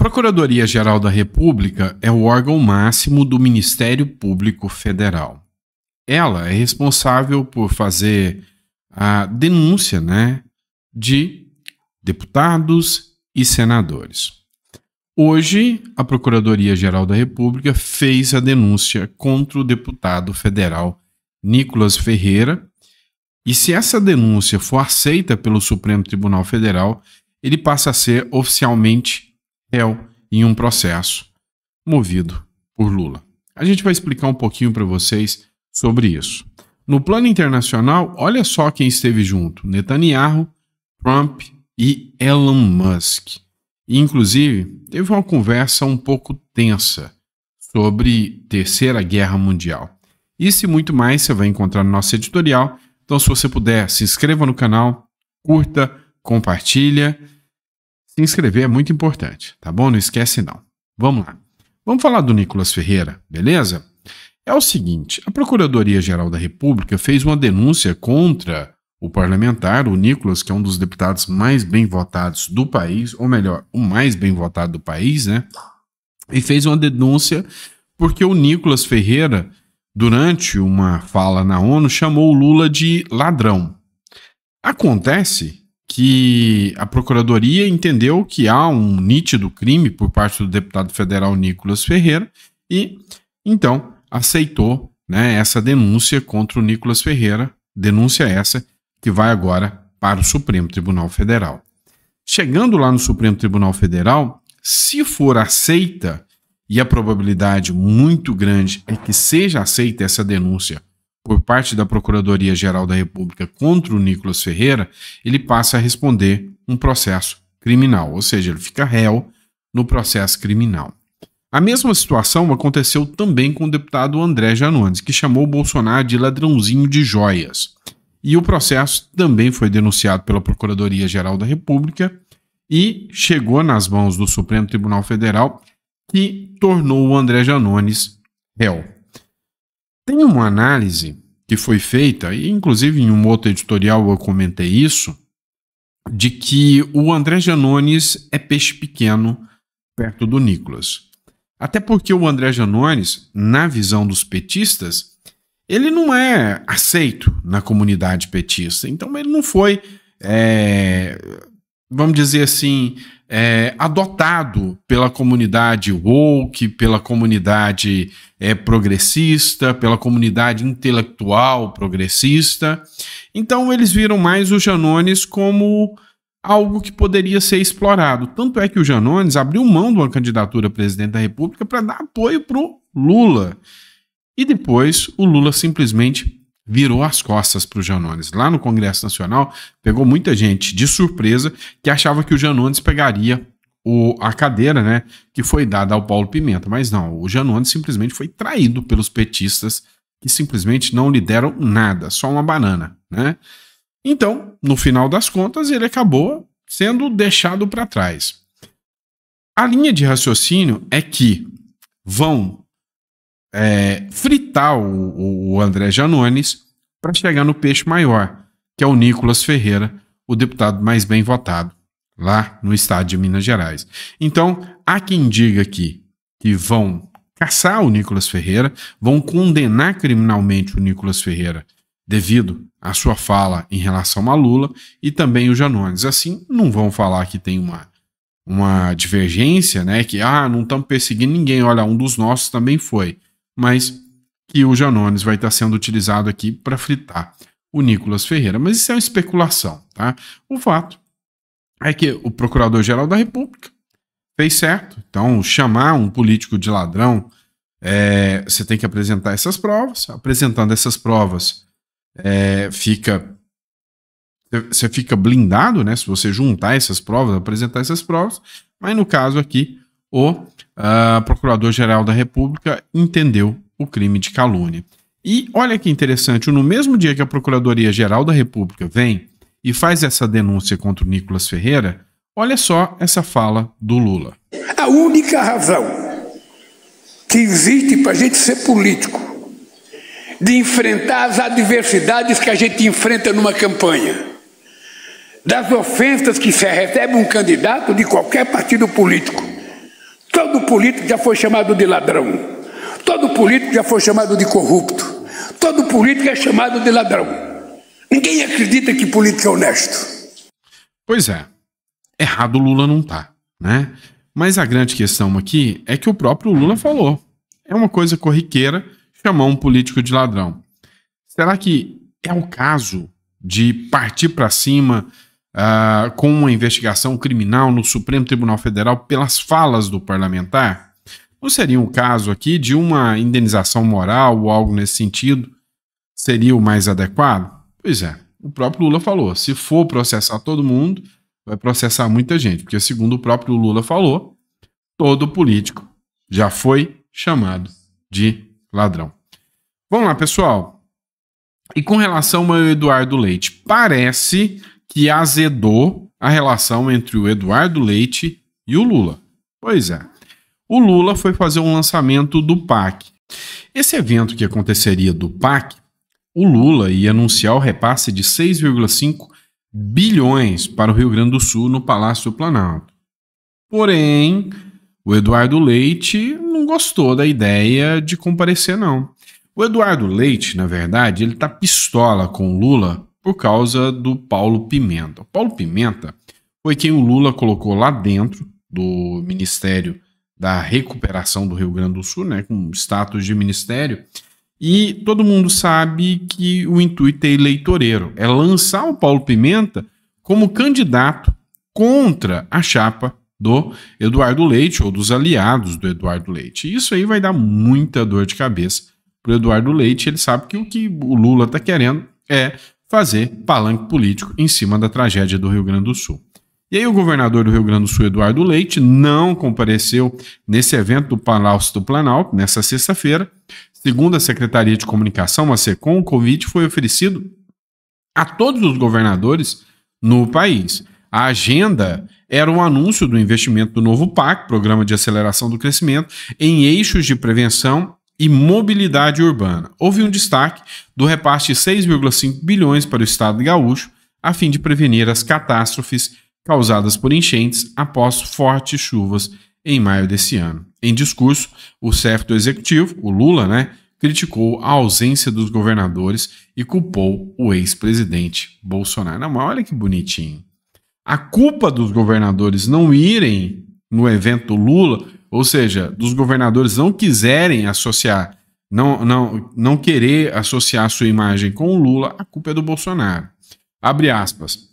Procuradoria-Geral da República é o órgão máximo do Ministério Público Federal. Ela é responsável por fazer a denúncia né, de deputados e senadores. Hoje, a Procuradoria-Geral da República fez a denúncia contra o deputado federal Nicolas Ferreira. E se essa denúncia for aceita pelo Supremo Tribunal Federal, ele passa a ser oficialmente réu em um processo movido por Lula. A gente vai explicar um pouquinho para vocês sobre isso. No plano internacional, olha só quem esteve junto: Netanyahu, Trump e Elon Musk. inclusive, teve uma conversa um pouco tensa sobre Terceira Guerra Mundial. Isso e muito mais você vai encontrar no nosso editorial. Então, se você puder, se inscreva no canal, curta, compartilha. Se inscrever é muito importante, tá bom? Não esquece não. Vamos lá. Vamos falar do Nicolas Ferreira, beleza? É o seguinte, a Procuradoria-Geral da República fez uma denúncia contra o parlamentar, o Nicolas, que é um dos deputados mais bem votados do país, ou melhor, o mais bem votado do país, né? E fez uma denúncia porque o Nicolas Ferreira, durante uma fala na ONU, chamou o Lula de ladrão. Acontece que a Procuradoria entendeu que há um nítido crime por parte do deputado federal Nicolas Ferreira e, então, aceitou né, essa denúncia contra o Nicolas Ferreira, denúncia essa que vai agora para o Supremo Tribunal Federal. Chegando lá no Supremo Tribunal Federal, se for aceita, e a probabilidade muito grande é que seja aceita essa denúncia por parte da Procuradoria-Geral da República contra o Nicolas Ferreira, ele passa a responder um processo criminal, ou seja, ele fica réu no processo criminal. A mesma situação aconteceu também com o deputado André Janones, que chamou Bolsonaro de ladrãozinho de joias. E o processo também foi denunciado pela Procuradoria-Geral da República e chegou nas mãos do Supremo Tribunal Federal, que tornou o André Janones réu. Tem uma análise que foi feita, e inclusive em um outro editorial eu comentei isso, de que o André Janones é peixe pequeno perto do Nicolas. Até porque o André Janones, na visão dos petistas, ele não é aceito na comunidade petista. Então ele não foi é, vamos dizer assim, é, adotado pela comunidade woke, pela comunidade é, progressista, pela comunidade intelectual progressista. Então eles viram mais o Janones como algo que poderia ser explorado. Tanto é que o Janones abriu mão de uma candidatura a presidente da República para dar apoio para o Lula. E depois o Lula simplesmente virou as costas para o Janones. Lá no Congresso Nacional, pegou muita gente de surpresa que achava que o Janones pegaria o, a cadeira né, que foi dada ao Paulo Pimenta. Mas não, o Janones simplesmente foi traído pelos petistas que simplesmente não lhe deram nada, só uma banana. Né? Então, no final das contas, ele acabou sendo deixado para trás. A linha de raciocínio é que vão é, fritar o, o André Janones para chegar no peixe maior, que é o Nicolas Ferreira, o deputado mais bem votado lá no estado de Minas Gerais. Então, há quem diga aqui que vão caçar o Nicolas Ferreira, vão condenar criminalmente o Nicolas Ferreira devido à sua fala em relação a Lula e também o Janones. Assim, não vão falar que tem uma uma divergência, né, que ah, não estamos perseguindo ninguém, olha, um dos nossos também foi mas que o Janones vai estar sendo utilizado aqui para fritar o Nicolas Ferreira. Mas isso é uma especulação, tá? O fato é que o Procurador-Geral da República fez certo. Então, chamar um político de ladrão, é, você tem que apresentar essas provas. Apresentando essas provas, é, fica você fica blindado, né? Se você juntar essas provas, apresentar essas provas. Mas no caso aqui, o uh, Procurador-Geral da República entendeu o crime de calúnia. E olha que interessante, no mesmo dia que a Procuradoria-Geral da República vem e faz essa denúncia contra o Nicolas Ferreira, olha só essa fala do Lula. A única razão que existe para a gente ser político, de enfrentar as adversidades que a gente enfrenta numa campanha, das ofensas que se recebe um candidato de qualquer partido político, Todo político já foi chamado de ladrão. Todo político já foi chamado de corrupto. Todo político é chamado de ladrão. Ninguém acredita que político é honesto. Pois é. Errado Lula não tá, né? Mas a grande questão aqui é que o próprio Lula falou. É uma coisa corriqueira chamar um político de ladrão. Será que é o caso de partir para cima uh, com uma investigação criminal no Supremo Tribunal Federal pelas falas do parlamentar? Não seria um caso aqui de uma indenização moral ou algo nesse sentido? Seria o mais adequado? Pois é, o próprio Lula falou: se for processar todo mundo, vai processar muita gente, porque, segundo o próprio Lula falou, todo político já foi chamado de ladrão. Vamos lá, pessoal. E com relação ao Eduardo Leite, parece que azedou a relação entre o Eduardo Leite e o Lula. Pois é. O Lula foi fazer um lançamento do PAC. Esse evento que aconteceria do PAC, o Lula ia anunciar o repasse de 6,5 bilhões para o Rio Grande do Sul no Palácio do Planalto. Porém, o Eduardo Leite não gostou da ideia de comparecer, não. O Eduardo Leite, na verdade, ele tá pistola com o Lula por causa do Paulo Pimenta. O Paulo Pimenta foi quem o Lula colocou lá dentro do Ministério da Recuperação do Rio Grande do Sul, né, com status de ministério. E todo mundo sabe que o intuito é eleitoreiro, é lançar o Paulo Pimenta como candidato contra a chapa do Eduardo Leite ou dos aliados do Eduardo Leite. Isso aí vai dar muita dor de cabeça para Eduardo Leite. Ele sabe que o que o Lula está querendo é fazer palanque político em cima da tragédia do Rio Grande do Sul. E aí o governador do Rio Grande do Sul, Eduardo Leite, não compareceu nesse evento do Palácio do Planalto, nessa sexta-feira. Segundo a Secretaria de Comunicação, a SECOM, o convite foi oferecido a todos os governadores no país. A agenda era um anúncio do investimento do novo PAC, Programa de Aceleração do Crescimento, em eixos de prevenção e mobilidade urbana. Houve um destaque do repasse de 6,5 bilhões para o estado gaúcho, a fim de prevenir as catástrofes causadas por enchentes após fortes chuvas em maio desse ano. Em discurso, o chefe do executivo, o Lula, né, criticou a ausência dos governadores e culpou o ex-presidente Bolsonaro. Não, mas olha que bonitinho. A culpa dos governadores não irem no evento Lula ou seja, dos governadores não quiserem associar, não, não, não querer associar sua imagem com o Lula, a culpa é do Bolsonaro. Abre aspas.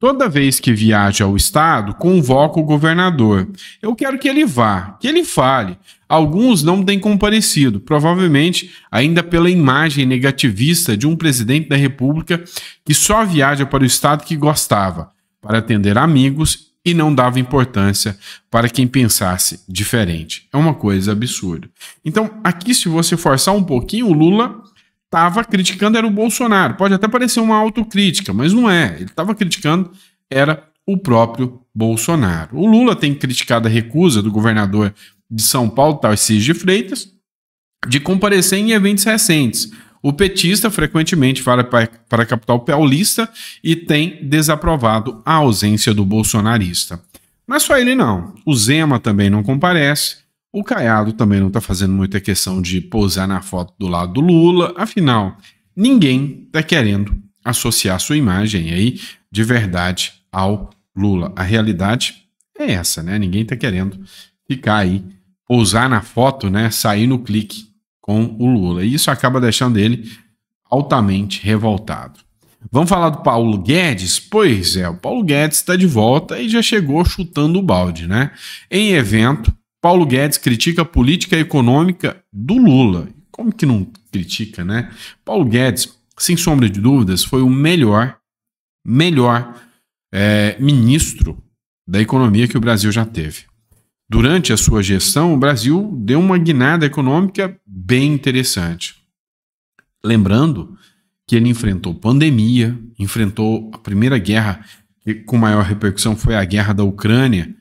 Toda vez que viaje ao estado, convoca o governador. Eu quero que ele vá, que ele fale. Alguns não têm comparecido, provavelmente ainda pela imagem negativista de um presidente da República que só viaja para o estado que gostava, para atender amigos e não dava importância para quem pensasse diferente. É uma coisa absurda. Então, aqui, se você forçar um pouquinho, o Lula estava criticando era o Bolsonaro. Pode até parecer uma autocrítica, mas não é. Ele estava criticando era o próprio Bolsonaro. O Lula tem criticado a recusa do governador de São Paulo, Tarcísio de Freitas, de comparecer em eventos recentes. O petista frequentemente fala para a capital paulista e tem desaprovado a ausência do bolsonarista. Mas só ele, não. O Zema também não comparece. O Caiado também não está fazendo muita questão de posar na foto do lado do Lula. Afinal, ninguém está querendo associar sua imagem aí de verdade ao Lula. A realidade é essa, né? Ninguém está querendo ficar aí, pousar na foto, né? Sair no clique com o Lula. E isso acaba deixando ele altamente revoltado. Vamos falar do Paulo Guedes? Pois é, o Paulo Guedes está de volta e já chegou chutando o balde, né? Em evento, Paulo Guedes critica a política econômica do Lula. Como que não critica, né? Paulo Guedes, sem sombra de dúvidas, foi o melhor, melhor é, ministro da economia que o Brasil já teve. Durante a sua gestão, o Brasil deu uma guinada econômica bem interessante. Lembrando que ele enfrentou pandemia, enfrentou a primeira guerra que com maior repercussão foi a guerra da Ucrânia,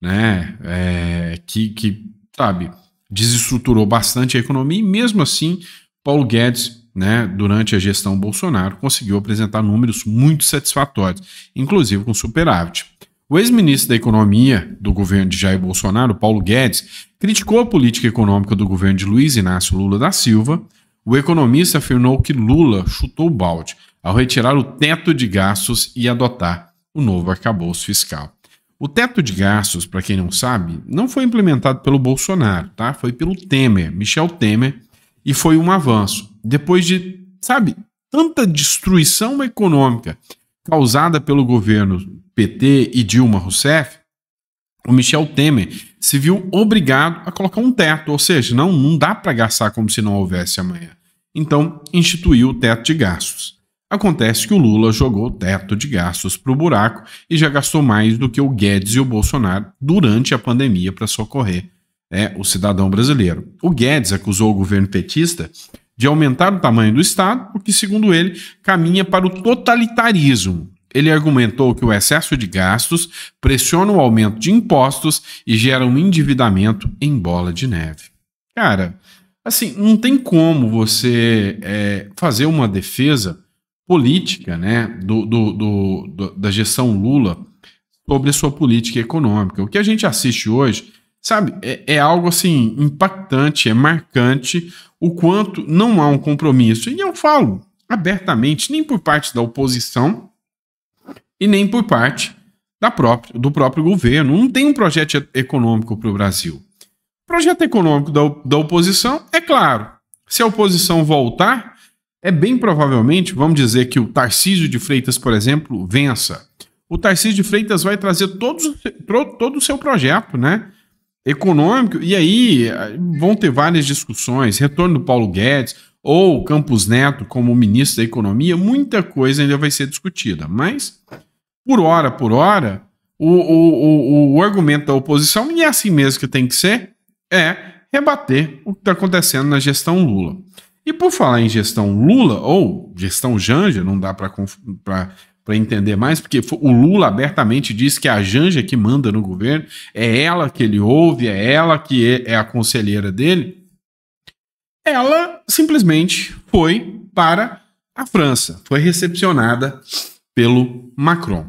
né? É, que, que, sabe, desestruturou bastante a economia e mesmo assim, Paulo Guedes, né, durante a gestão Bolsonaro, conseguiu apresentar números muito satisfatórios, inclusive com superávit. O ex-ministro da Economia do governo de Jair Bolsonaro, Paulo Guedes, criticou a política econômica do governo de Luiz Inácio Lula da Silva. O economista afirmou que Lula chutou o balde ao retirar o teto de gastos e adotar o novo arcabouço fiscal. O teto de gastos, para quem não sabe, não foi implementado pelo Bolsonaro, tá? Foi pelo Temer, Michel Temer, e foi um avanço. Depois de, sabe, tanta destruição econômica causada pelo governo PT e Dilma Rousseff, o Michel Temer se viu obrigado a colocar um teto, ou seja, não, não dá para gastar como se não houvesse amanhã. Então, instituiu o teto de gastos. Acontece que o Lula jogou o teto de gastos para o buraco e já gastou mais do que o Guedes e o Bolsonaro durante a pandemia para socorrer é, o cidadão brasileiro. O Guedes acusou o governo petista de aumentar o tamanho do Estado, o que, segundo ele, caminha para o totalitarismo. Ele argumentou que o excesso de gastos pressiona o aumento de impostos e gera um endividamento em bola de neve. Cara, assim, não tem como você é, fazer uma defesa política né, do, do, do, da gestão Lula sobre a sua política econômica. O que a gente assiste hoje Sabe, é, é algo assim impactante, é marcante o quanto não há um compromisso. E eu falo abertamente, nem por parte da oposição e nem por parte da própria, do próprio governo. Não tem um projeto econômico para o Brasil. projeto econômico da, da oposição, é claro, se a oposição voltar, é bem provavelmente, vamos dizer que o Tarcísio de Freitas, por exemplo, vença. O Tarcísio de Freitas vai trazer todo, todo o seu projeto, né? econômico. E aí eh, vão ter várias discussões, retorno do Paulo Guedes ou Campos Neto como ministro da Economia, muita coisa ainda vai ser discutida. Mas, por hora por hora, o, o, o, o argumento da oposição, e é assim mesmo que tem que ser, é rebater o que está acontecendo na gestão Lula. E por falar em gestão Lula, ou gestão Janja, não dá para para entender mais, porque o Lula abertamente diz que a Janja que manda no governo, é ela que ele ouve, é ela que é, é a conselheira dele. Ela simplesmente foi para a França, foi recepcionada pelo Macron.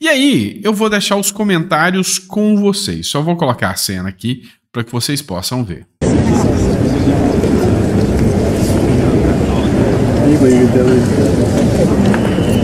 E aí, eu vou deixar os comentários com vocês. Só vou colocar a cena aqui para que vocês possam ver.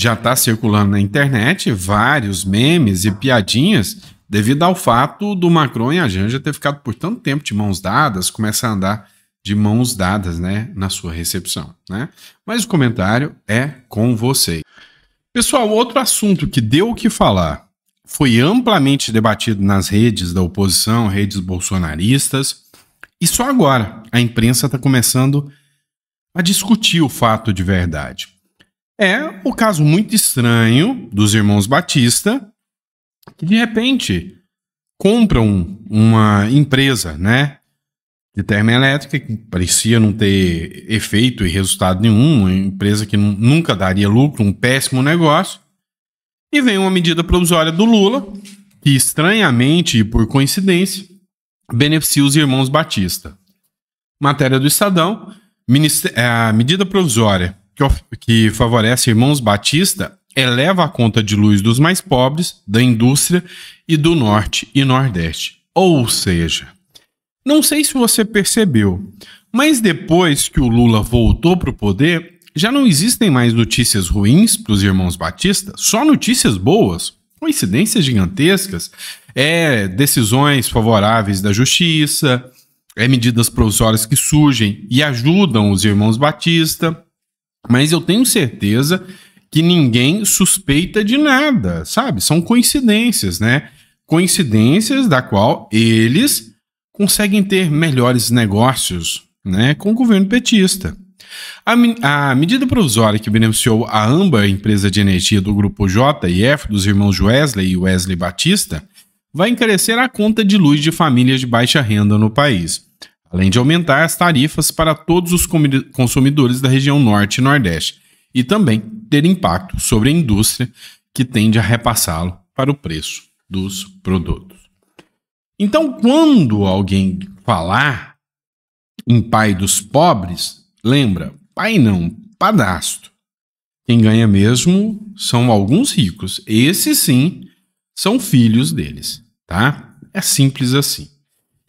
já está circulando na internet vários memes e piadinhas devido ao fato do Macron e a Janja ter ficado por tanto tempo de mãos dadas, começar a andar de mãos dadas, né, na sua recepção, né? Mas o comentário é com você. Pessoal, outro assunto que deu o que falar foi amplamente debatido nas redes da oposição, redes bolsonaristas, e só agora a imprensa está começando a discutir o fato de verdade é o caso muito estranho dos irmãos Batista, que de repente compram uma empresa, né? De termoelétrica, que parecia não ter efeito e resultado nenhum, uma empresa que nunca daria lucro, um péssimo negócio. E vem uma medida provisória do Lula, que estranhamente e por coincidência beneficia os irmãos Batista. Matéria do Estadão: a medida provisória que, que favorece irmãos Batista eleva a conta de luz dos mais pobres, da indústria e do norte e nordeste. Ou seja, não sei se você percebeu, mas depois que o Lula voltou para o poder, já não existem mais notícias ruins para os irmãos Batista, só notícias boas, coincidências gigantescas, é decisões favoráveis da justiça, é medidas provisórias que surgem e ajudam os irmãos Batista, mas eu tenho certeza que ninguém suspeita de nada, sabe? São coincidências, né? Coincidências da qual eles conseguem ter melhores negócios, né, com o governo petista. A, a, medida provisória que beneficiou a AMBA, empresa de energia do grupo JF, dos irmãos Wesley e Wesley Batista, vai encarecer a conta de luz de famílias de baixa renda no país além de aumentar as tarifas para todos os consumidores da região Norte e Nordeste, e também ter impacto sobre a indústria, que tende a repassá-lo para o preço dos produtos. Então, quando alguém falar em pai dos pobres, lembra, pai não, padastro. Quem ganha mesmo são alguns ricos. Esses sim são filhos deles, tá? É simples assim.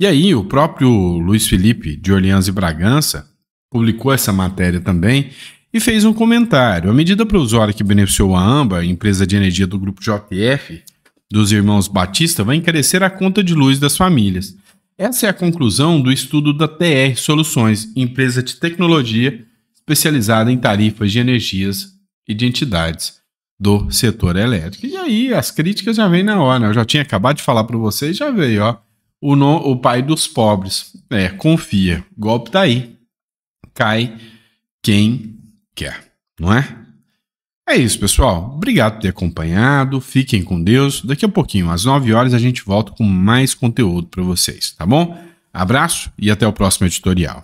E aí, o próprio Luiz Felipe de Orleans e Bragança publicou essa matéria também e fez um comentário. A medida provisória que beneficiou a AMBA, empresa de energia do grupo JF, dos irmãos Batista, vai encarecer a conta de luz das famílias. Essa é a conclusão do estudo da TR Soluções, empresa de tecnologia especializada em tarifas de energias e de entidades do setor elétrico. E aí, as críticas já vêm na hora. Né? Eu já tinha acabado de falar para vocês, já veio, ó o, no, o pai dos pobres. É, confia. Golpe tá aí. Cai quem quer, não é? É isso, pessoal. Obrigado por ter acompanhado. Fiquem com Deus. Daqui a pouquinho, às 9 horas, a gente volta com mais conteúdo para vocês, tá bom? Abraço e até o próximo editorial.